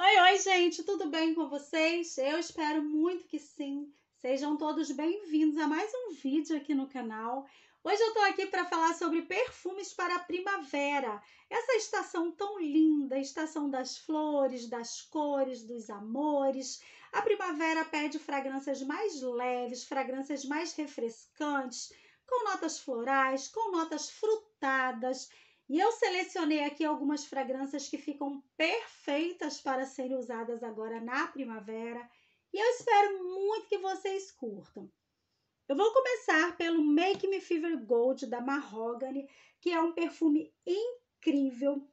Oi, oi, gente, tudo bem com vocês? Eu espero muito que sim. Sejam todos bem-vindos a mais um vídeo aqui no canal. Hoje eu tô aqui para falar sobre perfumes para a primavera. Essa estação tão linda, estação das flores, das cores, dos amores. A primavera pede fragrâncias mais leves, fragrâncias mais refrescantes, com notas florais, com notas frutadas e eu selecionei aqui algumas fragrâncias que ficam perfeitas para serem usadas agora na primavera. E eu espero muito que vocês curtam. Eu vou começar pelo Make Me Fever Gold da Mahogany, que é um perfume incrível,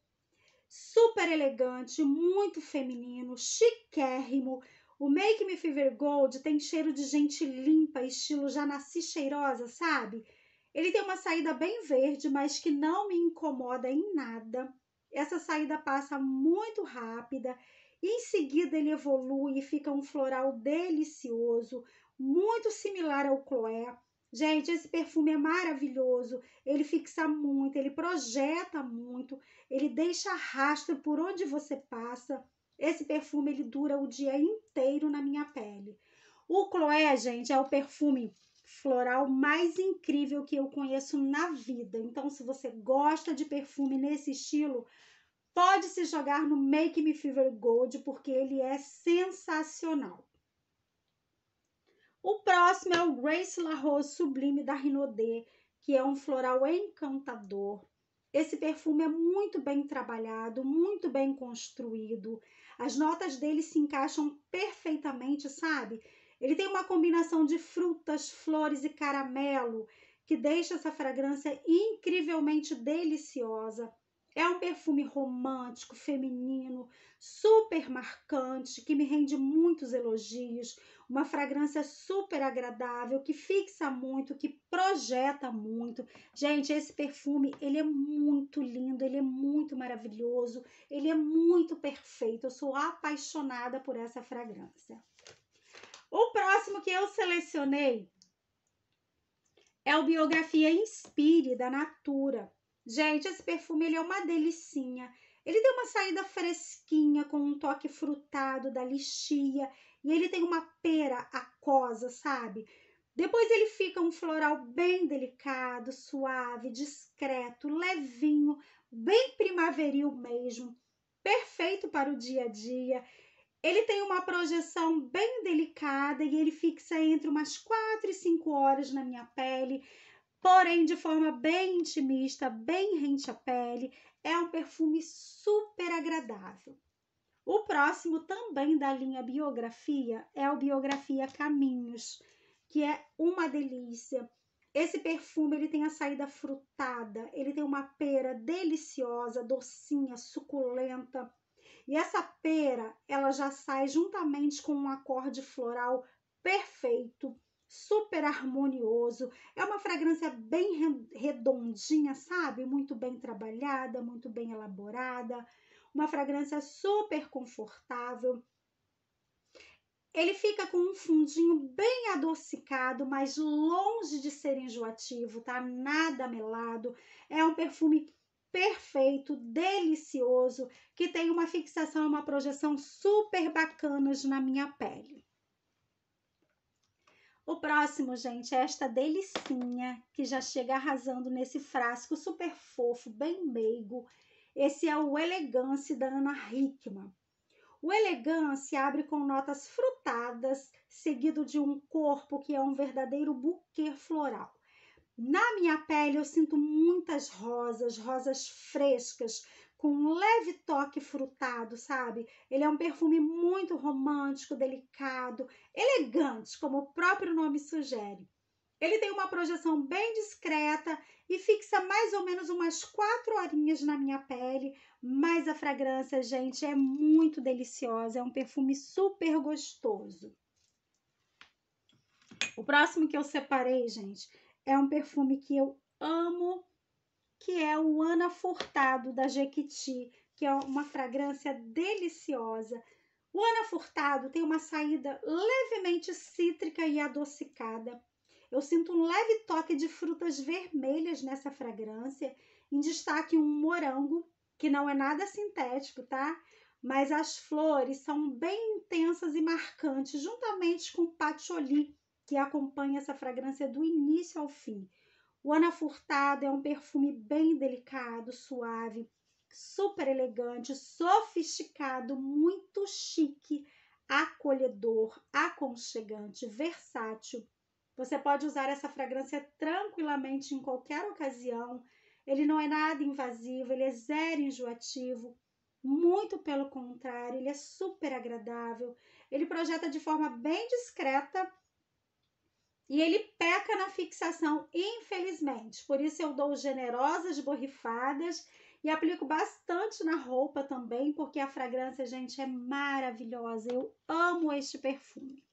super elegante, muito feminino, chiquérrimo. O Make Me Fever Gold tem cheiro de gente limpa, estilo já nasci cheirosa, sabe? Ele tem uma saída bem verde, mas que não me incomoda em nada. Essa saída passa muito rápida. Em seguida, ele evolui e fica um floral delicioso, muito similar ao Chloé. Gente, esse perfume é maravilhoso. Ele fixa muito, ele projeta muito, ele deixa rastro por onde você passa. Esse perfume ele dura o dia inteiro na minha pele. O Chloé, gente, é o perfume floral mais incrível que eu conheço na vida. Então, se você gosta de perfume nesse estilo, pode se jogar no Make Me Fever Gold, porque ele é sensacional. O próximo é o Grace La Rose Sublime da Rinodé, que é um floral encantador. Esse perfume é muito bem trabalhado, muito bem construído. As notas dele se encaixam perfeitamente, sabe? Ele tem uma combinação de frutas, flores e caramelo que deixa essa fragrância incrivelmente deliciosa. É um perfume romântico, feminino, super marcante, que me rende muitos elogios. Uma fragrância super agradável, que fixa muito, que projeta muito. Gente, esse perfume, ele é muito lindo, ele é muito maravilhoso, ele é muito perfeito. Eu sou apaixonada por essa fragrância eu selecionei é o Biografia Inspire, da Natura. Gente, esse perfume ele é uma delicinha. Ele deu uma saída fresquinha, com um toque frutado da lixia. E ele tem uma pera aquosa, sabe? Depois ele fica um floral bem delicado, suave, discreto, levinho, bem primaveril mesmo. Perfeito para o dia a dia. Ele tem uma projeção bem delicada e ele fixa entre umas 4 e 5 horas na minha pele, porém de forma bem intimista, bem rente à pele. É um perfume super agradável. O próximo também da linha Biografia é o Biografia Caminhos, que é uma delícia. Esse perfume ele tem a saída frutada, ele tem uma pera deliciosa, docinha, suculenta e essa pera, ela já sai juntamente com um acorde floral perfeito, super harmonioso. É uma fragrância bem redondinha, sabe? Muito bem trabalhada, muito bem elaborada. Uma fragrância super confortável. Ele fica com um fundinho bem adocicado, mas longe de ser enjoativo, tá? Nada melado. É um perfume perfeito, delicioso, que tem uma fixação, uma projeção super bacanas na minha pele. O próximo, gente, é esta delicinha que já chega arrasando nesse frasco super fofo, bem meigo. Esse é o Elegance da Ana Hickman. O Elegance abre com notas frutadas, seguido de um corpo que é um verdadeiro buquê floral. Na minha pele eu sinto muitas rosas, rosas frescas, com um leve toque frutado, sabe? Ele é um perfume muito romântico, delicado, elegante, como o próprio nome sugere. Ele tem uma projeção bem discreta e fixa mais ou menos umas quatro horinhas na minha pele, mas a fragrância, gente, é muito deliciosa, é um perfume super gostoso. O próximo que eu separei, gente, é um perfume que eu amo, que é o Ana Furtado da Jequiti, que é uma fragrância deliciosa. O Ana Furtado tem uma saída levemente cítrica e adocicada. Eu sinto um leve toque de frutas vermelhas nessa fragrância, em destaque um morango, que não é nada sintético, tá? Mas as flores são bem intensas e marcantes, juntamente com o patchouli, que acompanha essa fragrância do início ao fim. O Ana Furtado é um perfume bem delicado, suave, super elegante, sofisticado, muito chique, acolhedor, aconchegante, versátil. Você pode usar essa fragrância tranquilamente em qualquer ocasião. Ele não é nada invasivo, ele é zero enjoativo. Muito pelo contrário, ele é super agradável. Ele projeta de forma bem discreta e ele peca na fixação, infelizmente. Por isso eu dou generosas borrifadas e aplico bastante na roupa também, porque a fragrância, gente, é maravilhosa. Eu amo este perfume.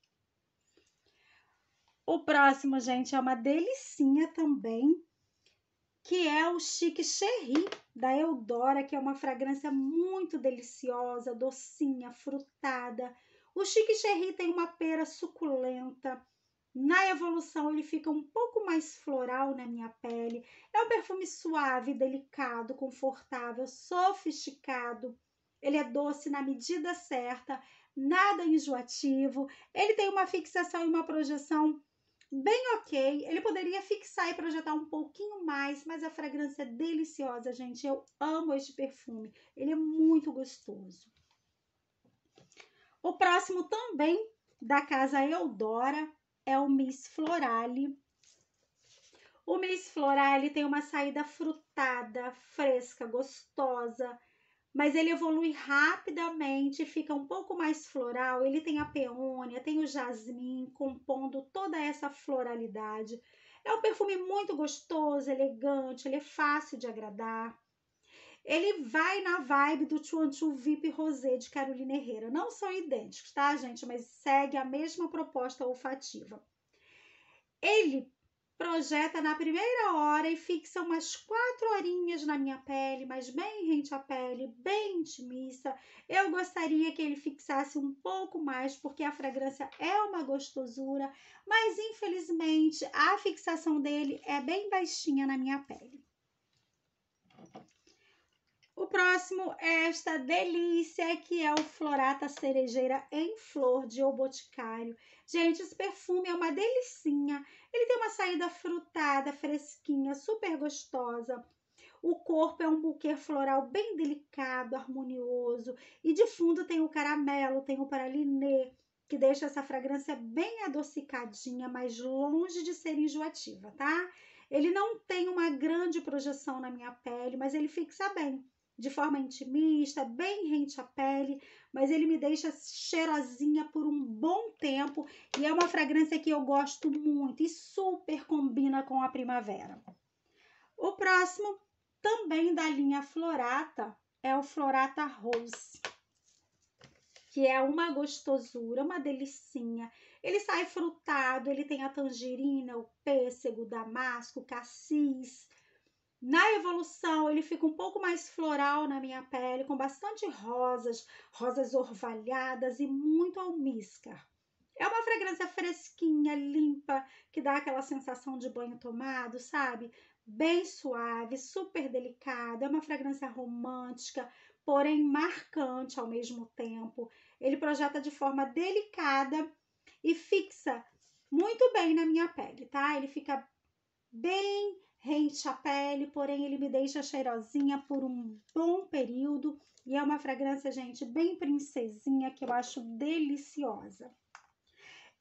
O próximo, gente, é uma delicinha também, que é o Chique Cherry da Eudora, que é uma fragrância muito deliciosa, docinha, frutada. O Chique Cherry tem uma pera suculenta, na evolução, ele fica um pouco mais floral na minha pele. É um perfume suave, delicado, confortável, sofisticado. Ele é doce na medida certa, nada enjoativo. Ele tem uma fixação e uma projeção bem ok. Ele poderia fixar e projetar um pouquinho mais, mas a fragrância é deliciosa, gente. Eu amo este perfume. Ele é muito gostoso. O próximo também da casa Eudora é o Miss Florale. O Miss Florale tem uma saída frutada, fresca, gostosa, mas ele evolui rapidamente, fica um pouco mais floral. Ele tem a peônia, tem o jasmim compondo toda essa floralidade. É um perfume muito gostoso, elegante, ele é fácil de agradar. Ele vai na vibe do Chuanchu VIP Rosé de Carolina Herrera. Não são idênticos, tá, gente? Mas segue a mesma proposta olfativa. Ele projeta na primeira hora e fixa umas quatro horinhas na minha pele, mas bem rente à pele, bem intimista. Eu gostaria que ele fixasse um pouco mais, porque a fragrância é uma gostosura, mas infelizmente a fixação dele é bem baixinha na minha pele. O próximo é esta delícia que é o Florata Cerejeira em Flor de O Boticário. Gente, esse perfume é uma delicinha. Ele tem uma saída frutada, fresquinha, super gostosa. O corpo é um buquê floral bem delicado, harmonioso. E de fundo tem o caramelo, tem o paraliné, que deixa essa fragrância bem adocicadinha, mas longe de ser enjoativa, tá? Ele não tem uma grande projeção na minha pele, mas ele fixa bem de forma intimista, é bem rente à pele, mas ele me deixa cheirosinha por um bom tempo e é uma fragrância que eu gosto muito e super combina com a primavera. O próximo, também da linha Florata, é o Florata Rose, que é uma gostosura, uma delicinha. Ele sai frutado, ele tem a tangerina, o pêssego, o damasco, o cassis, na evolução, ele fica um pouco mais floral na minha pele, com bastante rosas, rosas orvalhadas e muito almíscar. É uma fragrância fresquinha, limpa, que dá aquela sensação de banho tomado, sabe? Bem suave, super delicada, é uma fragrância romântica, porém marcante ao mesmo tempo. Ele projeta de forma delicada e fixa muito bem na minha pele, tá? Ele fica bem de a pele, porém ele me deixa cheirosinha por um bom período. E é uma fragrância, gente, bem princesinha, que eu acho deliciosa.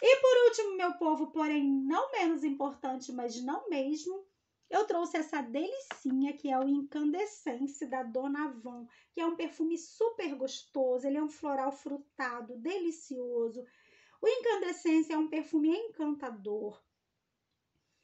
E por último, meu povo, porém não menos importante, mas não mesmo, eu trouxe essa delicinha que é o Incandescence da Dona Avon, que é um perfume super gostoso, ele é um floral frutado, delicioso. O Incandescence é um perfume encantador,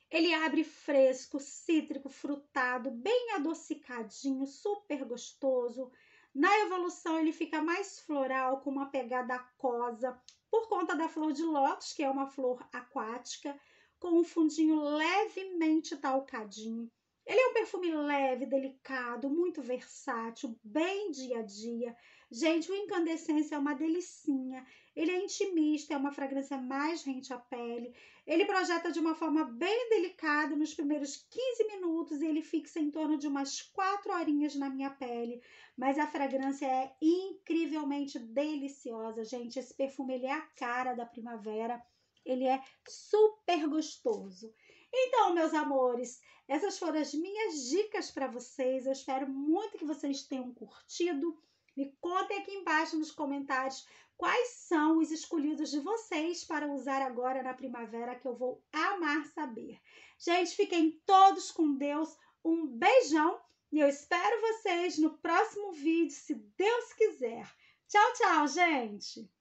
ele abre fresco, cítrico, frutado, bem adocicadinho, super gostoso. Na evolução, ele fica mais floral, com uma pegada aquosa, por conta da flor de lótus, que é uma flor aquática, com um fundinho levemente talcadinho. Ele é um perfume leve, delicado, muito versátil, bem dia a dia. Gente, o incandescência é uma delicinha. Ele é intimista, é uma fragrância mais rente à pele. Ele projeta de uma forma bem delicada nos primeiros 15 minutos e ele fixa em torno de umas 4 horinhas na minha pele. Mas a fragrância é incrivelmente deliciosa, gente. Esse perfume ele é a cara da primavera. Ele é super gostoso. Então, meus amores, essas foram as minhas dicas para vocês. Eu espero muito que vocês tenham curtido. Me contem aqui embaixo nos comentários quais são os escolhidos de vocês para usar agora na primavera, que eu vou amar saber. Gente, fiquem todos com Deus. Um beijão e eu espero vocês no próximo vídeo, se Deus quiser. Tchau, tchau, gente!